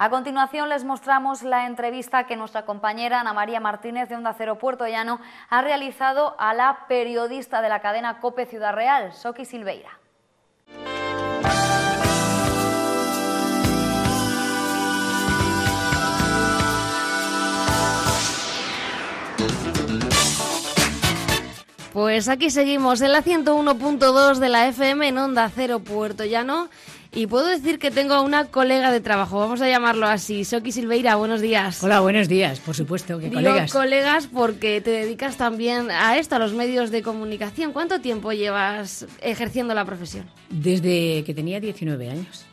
A continuación les mostramos la entrevista que nuestra compañera Ana María Martínez de Onda Cero Puerto Llano ha realizado a la periodista de la cadena COPE Ciudad Real, Soki Silveira. Pues aquí seguimos en la 101.2 de la FM en Onda Cero Puerto Llano y puedo decir que tengo a una colega de trabajo, vamos a llamarlo así, Soki Silveira, buenos días. Hola, buenos días, por supuesto, que colegas. colegas porque te dedicas también a esto, a los medios de comunicación. ¿Cuánto tiempo llevas ejerciendo la profesión? Desde que tenía 19 años.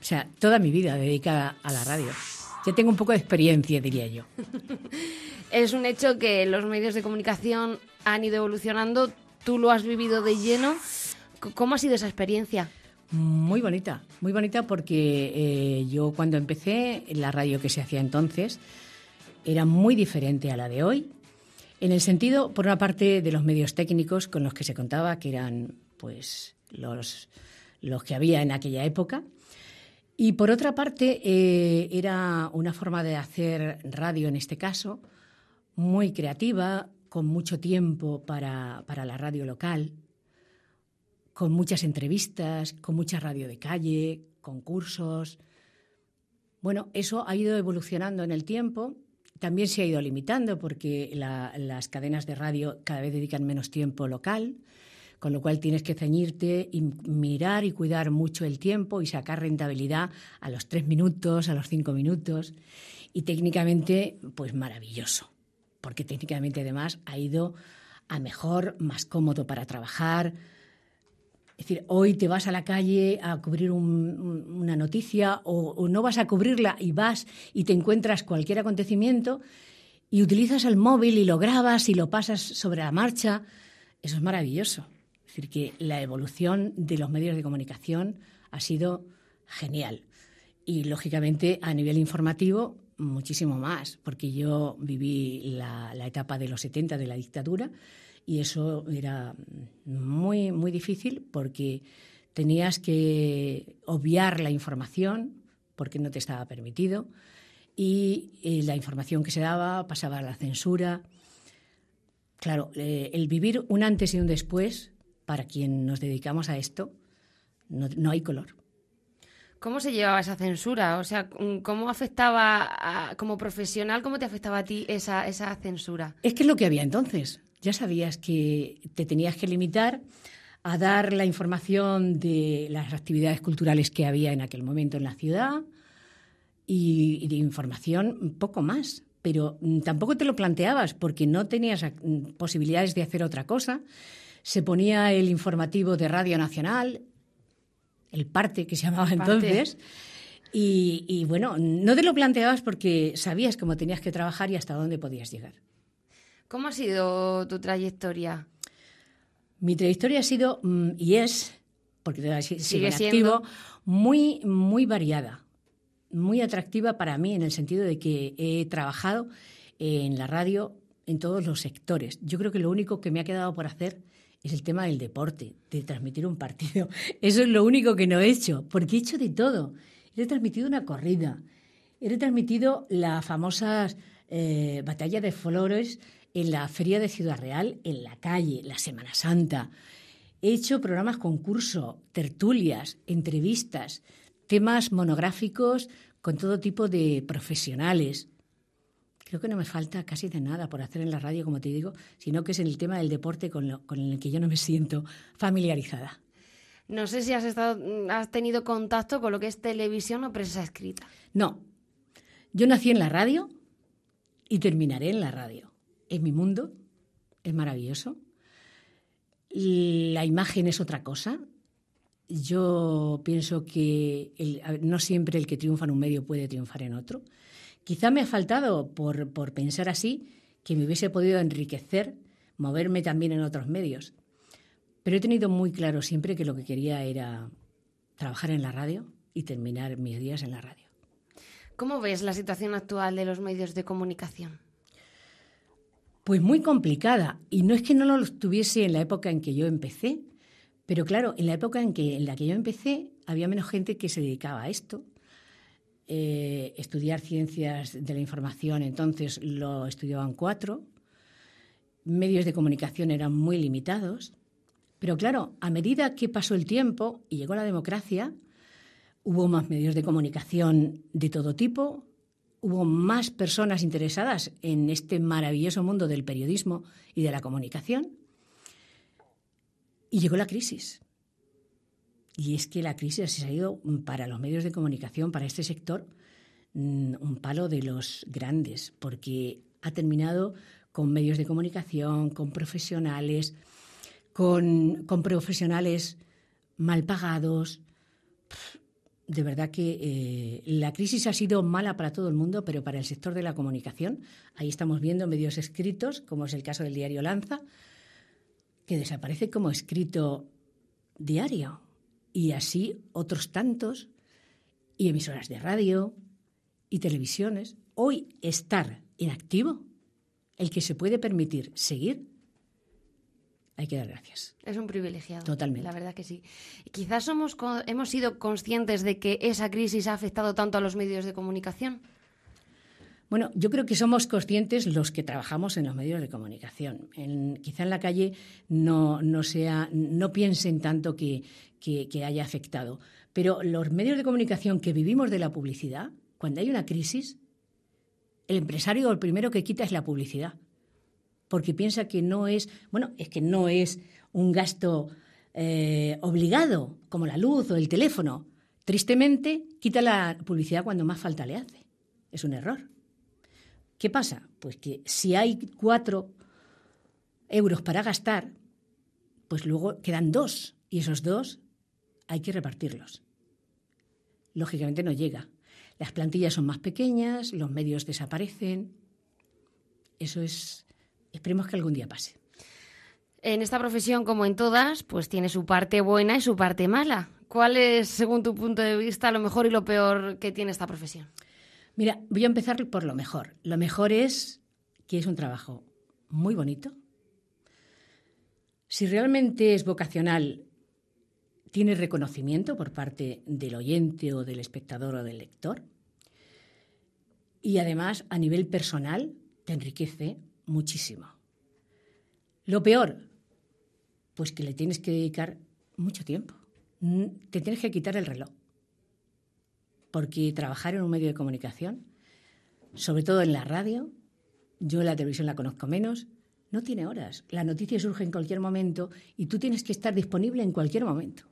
O sea, toda mi vida dedicada a la radio. Ya tengo un poco de experiencia, diría yo. es un hecho que los medios de comunicación han ido evolucionando, tú lo has vivido de lleno. ¿Cómo ha sido esa experiencia? Muy bonita, muy bonita porque eh, yo cuando empecé, la radio que se hacía entonces era muy diferente a la de hoy, en el sentido, por una parte, de los medios técnicos con los que se contaba, que eran pues los, los que había en aquella época, y por otra parte, eh, era una forma de hacer radio en este caso, muy creativa, con mucho tiempo para, para la radio local, con muchas entrevistas, con mucha radio de calle, concursos. Bueno, eso ha ido evolucionando en el tiempo. También se ha ido limitando porque las cadenas de radio cada vez dedican menos tiempo local, con lo cual tienes que ceñirte y mirar y cuidar mucho el tiempo y sacar rentabilidad a los tres minutos, a los cinco minutos. Y técnicamente, pues maravilloso, porque técnicamente además ha ido a mejor, más cómodo para trabajar, es decir, hoy te vas a la calle a cubrir una noticia o, no vas a cubrirla y vas y te encuentras cualquier acontecimiento y utilizas el móvil y lo grabas y lo pasas sobre la marcha. Eso es maravilloso. Es decir, que la evolución de los medios de comunicación ha sido genial. Y lógicamente a nivel informativo muchísimo más, porque yo viví la, la etapa de los 70 de la dictadura y eso era muy, muy difícil porque tenías que obviar la información porque no te estaba permitido y eh, la información que se daba pasaba a la censura. Claro, eh, el vivir un antes y un después, para quien nos dedicamos a esto, no, hay color. ¿Cómo se llevaba esa censura? O sea, mm, ¿cómo afectaba como profesional, cómo te afectaba a ti esa censura? Es que es lo que había entonces ya sabías que te tenías que limitar a dar la información de las actividades culturales que había en aquel momento en la ciudad y, de información poco más. Pero mm, tampoco te lo planteabas porque no tenías mm, posibilidades de hacer otra cosa. Se ponía el informativo de Radio Nacional, el parte que se llamaba entonces. y, bueno, no te lo planteabas porque sabías cómo tenías que trabajar y hasta dónde podías llegar. ¿Cómo ha sido tu trayectoria? Mi trayectoria ha sido mm, y es, porque sigue activo, muy, muy variada, muy atractiva para mí en el sentido de que he trabajado en la radio en todos los sectores. Yo creo que lo único que me ha quedado por hacer es el tema del deporte, de transmitir un partido. Eso es lo único que no he hecho, porque he hecho de todo. He transmitido una corrida, he transmitido las famosas eh, batallas de flores en la Feria de Ciudad Real, en la calle, la Semana Santa. He hecho programas concurso, tertulias, entrevistas, temas monográficos con todo tipo de profesionales. Creo que no me falta casi de nada por hacer en la radio, como te digo, sino que es en el tema del deporte con, el que yo no me siento familiarizada. No sé si has, estado, mm, has tenido contacto con lo que es televisión o prensa escrita. No. Yo nací en la radio y terminaré en la radio es mi mundo, es maravilloso. La imagen es otra cosa. Yo pienso que no siempre el que triunfa en un medio puede triunfar en otro. Quizá me ha faltado, por, por pensar así, que me hubiese podido enriquecer, moverme también en otros medios. Pero he tenido muy claro siempre que lo que quería era trabajar en la radio y terminar mis días en la radio. ¿Cómo ves la situación actual de los medios de comunicación? Pues muy complicada. Y no es que no lo estuviese en la época en que yo empecé, pero claro, en la época en, que, en la que yo empecé había menos gente que se dedicaba a esto. Eh, estudiar ciencias de la información entonces lo estudiaban cuatro. Medios de comunicación eran muy limitados. Pero claro, a medida que pasó el tiempo y llegó la democracia, hubo más medios de comunicación de todo tipo, hubo más personas interesadas en este maravilloso mundo del periodismo y de la comunicación. Y llegó la crisis. Y es que la crisis ha sido mm, para los medios de comunicación, para este sector, mm, un palo de los grandes, porque ha terminado con medios de comunicación, con profesionales, con, con profesionales mal pagados, de verdad que eh, la crisis ha sido mala para todo el mundo, pero para el sector de la comunicación, ahí estamos viendo medios escritos, como es el caso del diario Lanza, que desaparece como escrito diario, y así otros tantos, y emisoras de radio y televisiones. Hoy estar en activo, el que se puede permitir seguir, hay que dar gracias. Es un privilegiado. Totalmente. La verdad que sí. Quizás somos, hemos sido conscientes de que esa crisis ha afectado tanto a los medios de comunicación. Bueno, yo creo que somos conscientes los que trabajamos en los medios de comunicación. En, quizá en la calle no, no, sea, no piensen tanto que haya afectado, pero los medios de comunicación que vivimos de la publicidad, cuando hay una crisis, el empresario el primero que quita es la publicidad porque piensa que no es, bueno, es que no es un gasto eh, obligado, como la luz o el teléfono. Tristemente, quita la publicidad cuando más falta le hace. Es un error. ¿Qué pasa? Pues que si hay cuatro euros para gastar, pues luego quedan dos y esos dos hay que repartirlos. Lógicamente no llega. Las plantillas son más pequeñas, los medios desaparecen. Eso es Esperemos que algún día pase. En esta profesión, como en todas, pues tiene su parte buena y su parte mala. ¿Cuál es, según tu punto de vista, lo mejor y lo peor que tiene esta profesión? Mira, voy a empezar por lo mejor. Lo mejor es que es un trabajo muy bonito. Si realmente es vocacional, tiene reconocimiento por parte del oyente o del espectador o del lector. Y además, a nivel personal, te enriquece muchísimo. Lo peor, pues que le tienes que dedicar mucho tiempo. Mm, te tienes que quitar el reloj. Porque trabajar en un medio de comunicación, sobre todo en la radio, yo en la televisión la conozco menos, no tiene horas. La noticia surge en cualquier momento y tú tienes que estar disponible en cualquier momento,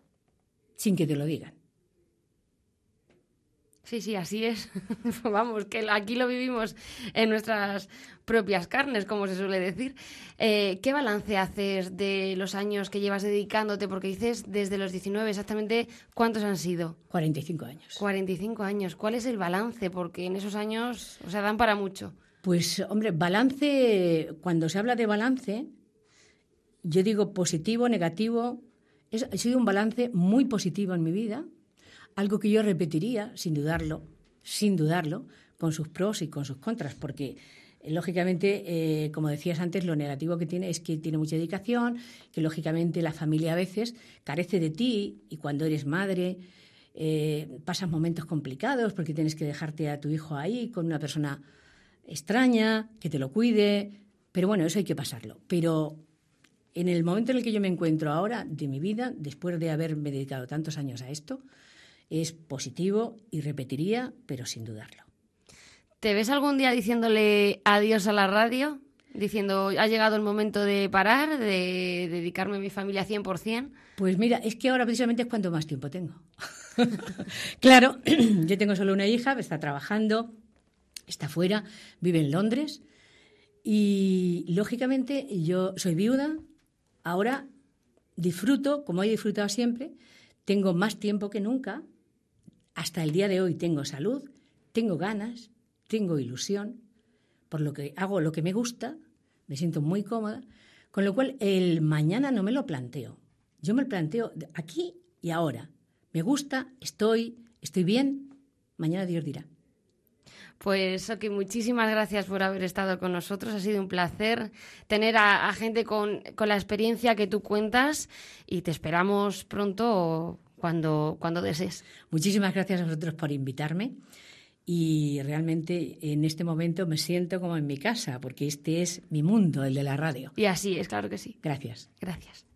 sin que te lo digan. Sí, sí, así es. Vamos, que aquí lo vivimos en nuestras propias carnes, como se suele decir. Eh, ¿Qué balance haces de los años que llevas dedicándote? Porque dices desde los 19, exactamente, ¿cuántos han sido? 45 años. 45 años. ¿Cuál es el balance? Porque en esos años, o sea, dan para mucho. Pues, hombre, balance, cuando se habla de balance, yo digo positivo, negativo. ha sido un balance muy positivo en mi vida, algo que yo repetiría, sin dudarlo, sin dudarlo, con sus pros y con sus contras, porque eh, lógicamente, eh, como decías antes, lo negativo que tiene es que tiene mucha dedicación, que lógicamente la familia a veces carece de ti y cuando eres madre eh, pasas momentos complicados porque tienes que dejarte a tu hijo ahí con una persona extraña, que te lo cuide, pero bueno, eso hay que pasarlo. Pero en el momento en el que yo me encuentro ahora de mi vida, después de haberme dedicado tantos años a esto, es positivo y repetiría, pero sin dudarlo. ¿Te ves algún día diciéndole adiós a la radio? Diciendo, ha llegado el momento de parar, de dedicarme a mi familia 100%. Pues mira, es que ahora precisamente es cuando más tiempo tengo. claro, yo tengo solo una hija, está trabajando, está fuera, vive en Londres. Y lógicamente yo soy viuda, ahora disfruto, como he disfrutado siempre, tengo más tiempo que nunca hasta el día de hoy tengo salud, tengo ganas, tengo ilusión, por lo que hago lo que me gusta, me siento muy cómoda, con lo cual el mañana no me lo planteo. Yo me lo planteo aquí y ahora. Me gusta, estoy, estoy bien, mañana Dios dirá. Pues ok, muchísimas gracias por haber estado con nosotros. Ha sido un placer tener a, gente con, con, la experiencia que tú cuentas y te esperamos pronto cuando, cuando desees. Muchísimas gracias a vosotros por invitarme y realmente en este momento me siento como en mi casa, porque este es mi mundo, el de la radio. Y así es, claro que sí. Gracias. Gracias.